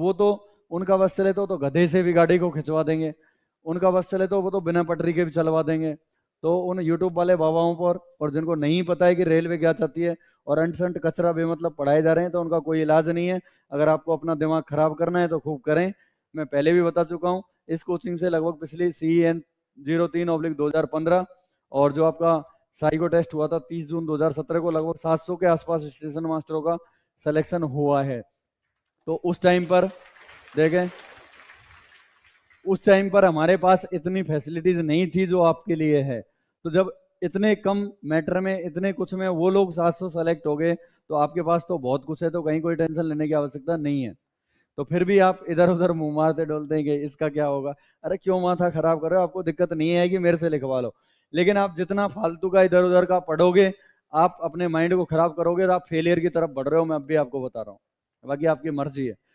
वो तो उनका बस चले तो, तो गधे से भी गाड़ी को खिंचवा देंगे उनका बस चले तो वो तो बिना पटरी के भी चलवा देंगे तो उन यूट्यूब वाले बाबाओं पर और जिनको नहीं पता है कि रेलवे क्या चाहती है और अनसंट कचरा भी मतलब पढ़ाए जा रहे हैं तो उनका कोई इलाज नहीं है अगर आपको अपना दिमाग खराब करना है तो खूब करें मैं पहले भी बता चुका हूँ इस कोचिंग से लगभग पिछली सी एन जीरो तीन ऑब्लिक दो और जो आपका साइको टेस्ट हुआ था तीस जून सत्रह को लगभग सौ के आसपास स्टेशन मास्टरों का सिलेक्शन हुआ है तो उस टाइम पर देखें उस टाइम पर हमारे पास इतनी फैसिलिटीज नहीं थी जो आपके लिए है तो जब इतने कम मैटर में इतने कुछ में वो लोग 700 सेलेक्ट हो गए तो आपके पास तो बहुत कुछ है तो कहीं कोई टेंशन लेने की आवश्यकता नहीं है तो फिर भी आप इधर उधर मुंह मारते डोलते हैं कि इसका क्या होगा अरे क्यों माथा खराब कर रहे हो आपको दिक्कत नहीं है कि मेरे से लिखवा लो लेकिन आप जितना फालतू का इधर उधर का पढ़ोगे आप अपने माइंड को खराब करोगे और आप फेलियर की तरफ बढ़ रहे हो मैं अब भी आपको बता रहा हूँ बाकी आपकी मर्जी है